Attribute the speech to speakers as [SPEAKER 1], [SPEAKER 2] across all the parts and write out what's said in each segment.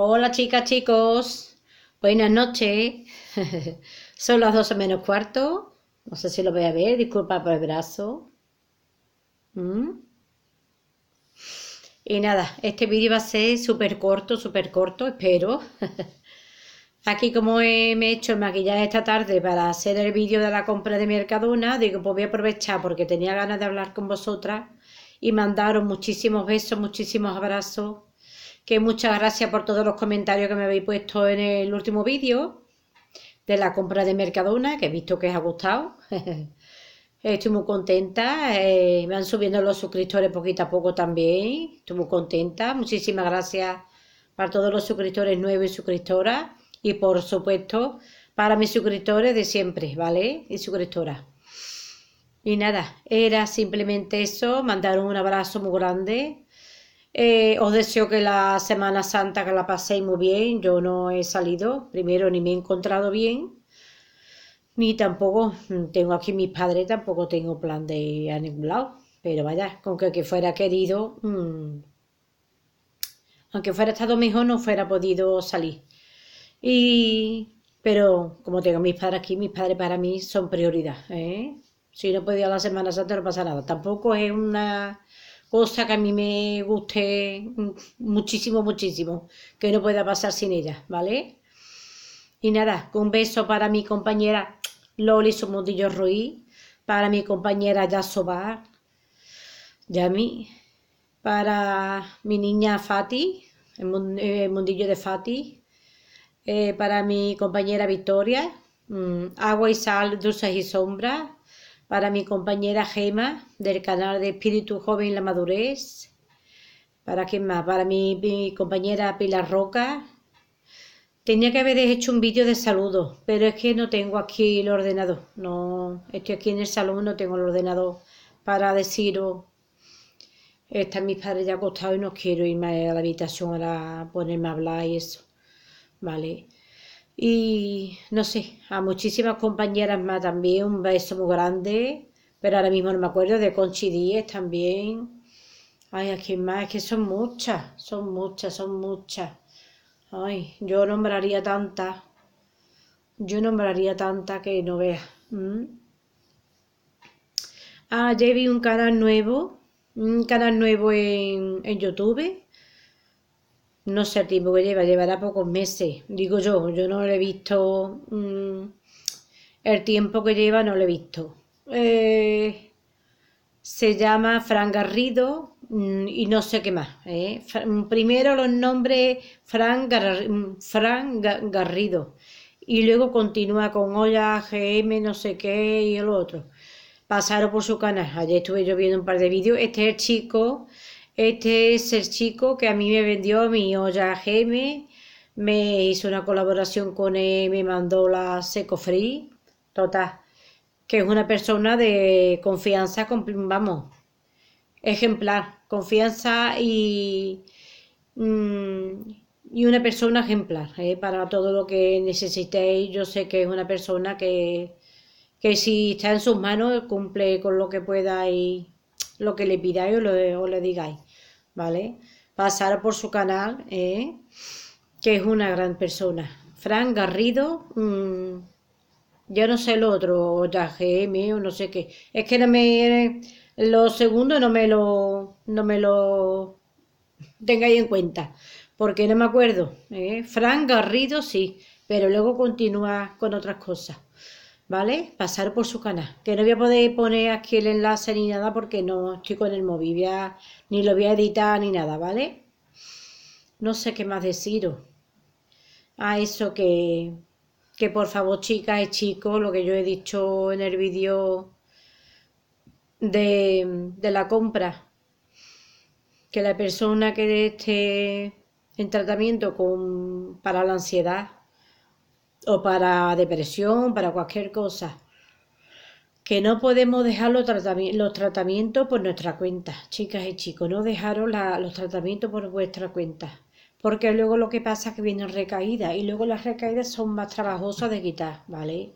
[SPEAKER 1] Hola chicas, chicos. Buenas noches. Son las 12 menos cuarto. No sé si lo voy a ver. Disculpa por el brazo. ¿Mm? Y nada, este vídeo va a ser súper corto, súper corto, espero. Aquí como he, me he hecho el maquillaje esta tarde para hacer el vídeo de la compra de Mercadona, digo, pues voy a aprovechar porque tenía ganas de hablar con vosotras y mandaros muchísimos besos, muchísimos abrazos que muchas gracias por todos los comentarios que me habéis puesto en el último vídeo de la compra de Mercadona, que he visto que os ha gustado. Estoy muy contenta, eh, me han subiendo los suscriptores poquito a poco también, estoy muy contenta. Muchísimas gracias para todos los suscriptores nuevos y suscriptoras y por supuesto para mis suscriptores de siempre, ¿vale? Y suscriptoras. Y nada, era simplemente eso, mandaron un abrazo muy grande eh, os deseo que la Semana Santa que la paséis muy bien. Yo no he salido, primero ni me he encontrado bien, ni tampoco tengo aquí mis padres, tampoco tengo plan de ir a ningún lado. Pero vaya, con que, fuera querido, mm, aunque fuera estado mejor, no fuera podido salir. Y, pero como tengo a mis padres aquí, mis padres para mí son prioridad. ¿eh? Si no podía la Semana Santa no pasa nada. Tampoco es una cosa que a mí me guste muchísimo, muchísimo, que no pueda pasar sin ella, ¿vale? Y nada, un beso para mi compañera Loli mundillo Ruiz, para mi compañera Yasoba, Yami, para mi niña Fati, el eh, mundillo de Fati, eh, para mi compañera Victoria, mm, agua y sal, dulces y sombras, para mi compañera Gema del canal de Espíritu Joven y la Madurez, para quién más, para mi, compañera Pilar Roca. Tenía que haber hecho un vídeo de saludo, pero es que no tengo aquí el ordenador. No, estoy aquí en el salón, no tengo el ordenador para deciros. Están mis padres ya acostados y no quiero irme a la habitación a, a ponerme a hablar y eso. Vale. Y no sé, a muchísimas compañeras más también, un beso muy grande, pero ahora mismo no me acuerdo, de Conchi también. Ay, aquí más, es que son muchas, son muchas, son muchas. Ay, yo nombraría tantas, yo nombraría tantas que no veas. Ah, ya vi un canal nuevo, un canal nuevo en, en YouTube no sé el tiempo que lleva, llevará pocos meses, digo yo, yo no lo he visto, mm, el tiempo que lleva no lo he visto. Eh, se llama Fran Garrido mm, y no sé qué más. ¿eh? Mm, primero los nombres Fran, Garrido y luego continúa con Olla, GM, no sé qué y el otro. Pasaron por su canal. Ayer estuve yo viendo un par de vídeos. Este es el chico este es el chico que a mí me vendió mi olla GM, me hizo una colaboración con él, me mandó la Seco Free, total, que es una persona de confianza, vamos, ejemplar, confianza y, mm, y una persona ejemplar ¿eh? para todo lo que necesitéis. Yo sé que es una persona que, si está en sus manos cumple con lo que pueda y lo que le pidáis o le digáis. ¿vale? Pasar por su canal, ¿eh? que es una gran persona. Fran Garrido, mmm, yo no sé el otro, ya o no sé qué. Es que no me lo segundo, no me lo no me lo tengáis en cuenta, porque no me acuerdo. ¿eh? Fran Garrido sí, pero luego continúa con otras cosas. ¿vale? Pasar por su canal. Que no voy a poder poner aquí el enlace ni nada porque no estoy con el móvil, ni lo voy a editar ni nada, ¿vale? No sé qué más deciros. A ah, eso que, que por favor, chicas y chicos, lo que yo he dicho en el vídeo de, de la compra, que la persona que esté en tratamiento para la ansiedad o para depresión, para cualquier cosa. Que no podemos dejar los, tratamientos por nuestra cuenta, chicas y chicos, no dejaros los tratamientos por vuestra cuenta, porque luego lo que pasa es que vienen recaídas y luego las recaídas son más trabajosas de quitar, ¿vale?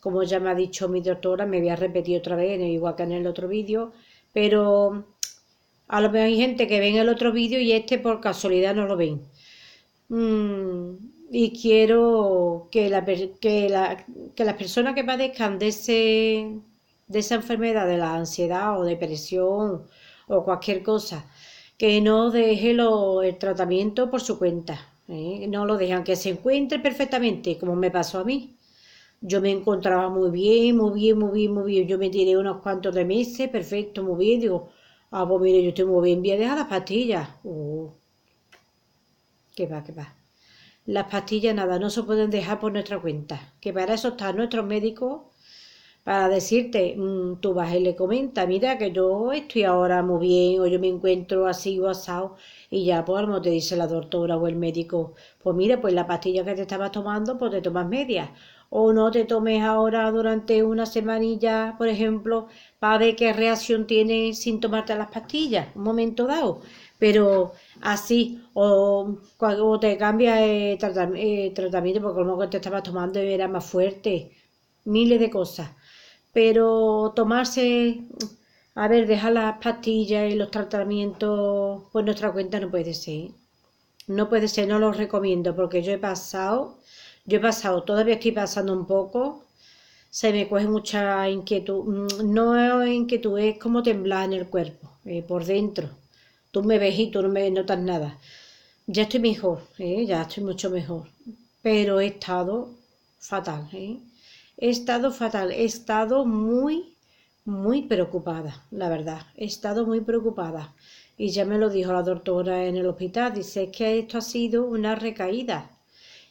[SPEAKER 1] Como ya me ha dicho mi doctora, me voy a repetir otra vez, igual que en el otro vídeo, pero a lo mejor hay gente que en el otro vídeo y este por casualidad no lo ven. Mm, y quiero que, la, que, la, que las personas que padezcan de, de esa enfermedad, de la ansiedad o depresión o cualquier cosa, que no deje el tratamiento por su cuenta. ¿eh? No lo dejan, que se encuentre perfectamente, como me pasó a mí. Yo me encontraba muy bien, muy bien, muy bien, muy bien. Yo me tiré unos cuantos de meses, perfecto, muy bien. Digo, ah, pues mire, yo estoy muy bien, voy a dejar las pastillas. Oh. qué va, qué va. Las pastillas nada, no se pueden dejar por nuestra cuenta, que para eso están nuestros médicos, para decirte, mm, tú vas y le comenta, mira que yo estoy ahora muy bien, o yo me encuentro así o asado, y ya por pues, no te dice la doctora o el médico, pues mira, pues la pastilla que te estabas tomando, pues te tomas media, o no te tomes ahora durante una semanilla, por ejemplo, para ver qué reacción tiene sin tomarte las pastillas, un momento dado, pero así, o, cuando te cambias el eh, eh, tratamiento porque como que te estabas tomando era más fuerte, miles de cosas, pero tomarse, a ver, dejar las pastillas y los tratamientos por pues nuestra cuenta no puede ser. No puede ser, no los recomiendo porque yo he pasado yo he pasado, todavía estoy pasando un poco, se me coge mucha inquietud, mm, no es inquietud, es como temblar en el cuerpo, eh, por dentro. Tú me ves y tú no me notas nada. Ya estoy mejor, eh, ya estoy mucho mejor, pero he estado fatal, eh. he estado fatal, he estado muy, muy preocupada, la verdad, he estado muy preocupada. Y ya me lo dijo la doctora en el hospital, dice que esto ha sido una recaída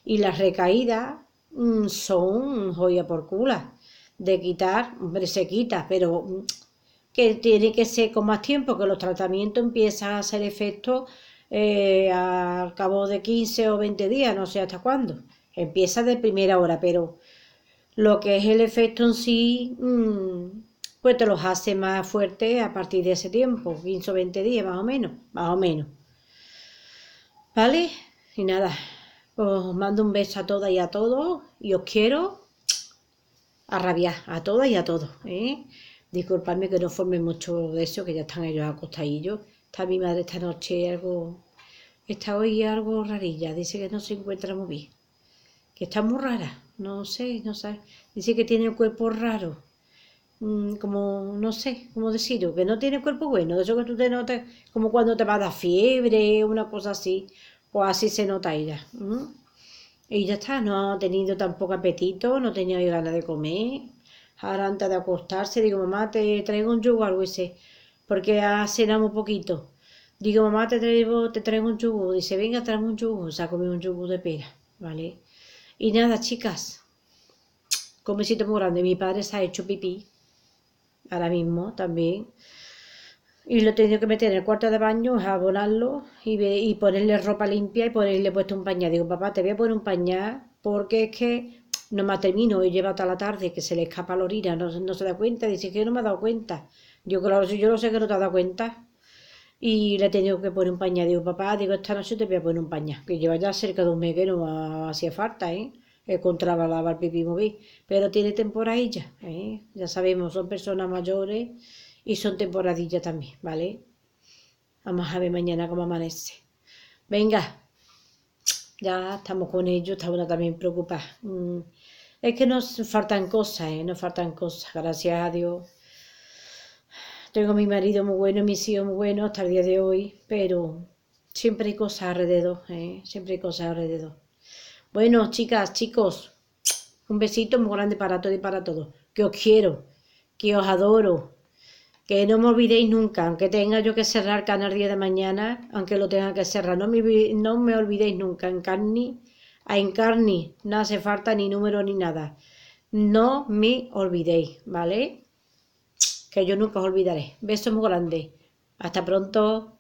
[SPEAKER 1] y las recaídas mm, son joya por cula. De quitar, hombre, se quita, pero mm, que tiene que ser con más tiempo, que los tratamientos empiezan a hacer efecto eh, al cabo de 15 o 20 días, no sé hasta cuándo. Empieza de primera hora, pero lo que es el efecto en sí, mm, pues te los hace más fuerte a partir de ese tiempo, 15 o 20 días más o menos, más o menos. ¿Vale? Y nada, os mando un beso a todas y a todos y os quiero a rabiar, a todas y a todos. ¿eh? Disculpadme que no forme mucho de eso, que ya están ellos acostadillos. Está mi madre esta noche algo. Está hoy algo rarilla. Dice que no se encuentra muy bien. Que está muy rara. No sé, no sé, Dice que tiene el cuerpo raro. Mm, como, no sé, cómo decirlo, que no tiene cuerpo bueno, de eso que tú te notas, como cuando te va a dar fiebre, una cosa así, o pues así se nota ella. Y ya está, no ha tenido tampoco apetito, no tenía ganas de comer. Ahora antes de acostarse, digo, mamá, te traigo un yugo algo ese, porque ha cenado un poquito. Digo, mamá, te traigo, te traigo un yugo. Dice, venga, tráeme un yugo. Se ha comido un yugo de pera, ¿vale? Y nada, chicas, comecito muy grande. Mi padre se ha hecho pipí, ahora mismo también y lo he tenido que meter en el cuarto de baño, abonarlo y, y ponerle ropa limpia y ponerle puesto un pañal. Digo, papá, te voy a poner un pañal porque es que no me termino y lleva hasta la tarde que se le escapa la orina, no, se da cuenta, dice que no me ha dado cuenta. Yo, claro, yo lo sé que no te ha dado cuenta. Y le he tenido que poner un pañal. Digo, papá, digo, esta noche te voy a poner un pañal. Que lleva ya cerca de un mes que no hacía falta, ¿eh? Encontraba la pipí móvil. Pero tiene temporadilla, ¿eh? Ya sabemos, son personas mayores y son temporadillas también, ¿vale? Vamos a ver mañana cómo amanece. Venga, ya estamos con ellos, está una también preocupada. Mm, es que nos faltan cosas, ¿eh? Nos faltan cosas, gracias a Dios. Tengo a mi marido muy bueno, mis hijos muy buenos hasta el día de hoy, pero siempre hay cosas alrededor, ¿eh? Siempre hay cosas alrededor. Bueno, chicas, chicos, un besito muy grande para todos y para todos. Que os quiero, que os adoro, que no me olvidéis nunca, aunque tenga yo que cerrar Canal día de mañana, aunque lo tenga que cerrar, no me, no me olvidéis nunca, en carne, en carne, no hace falta ni número ni nada. No me olvidéis, ¿vale? Que yo nunca os olvidaré. Besos muy grande Hasta pronto.